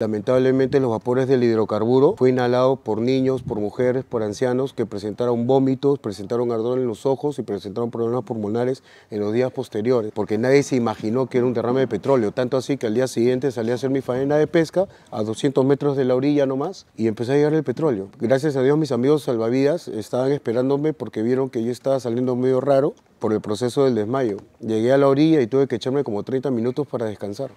Lamentablemente los vapores del hidrocarburo fue inhalado por niños, por mujeres, por ancianos que presentaron vómitos, presentaron ardor en los ojos y presentaron problemas pulmonares en los días posteriores, porque nadie se imaginó que era un derrame de petróleo, tanto así que al día siguiente salí a hacer mi faena de pesca a 200 metros de la orilla nomás y empecé a llegar el petróleo. Gracias a Dios mis amigos salvavidas estaban esperándome porque vieron que yo estaba saliendo medio raro por el proceso del desmayo. Llegué a la orilla y tuve que echarme como 30 minutos para descansar.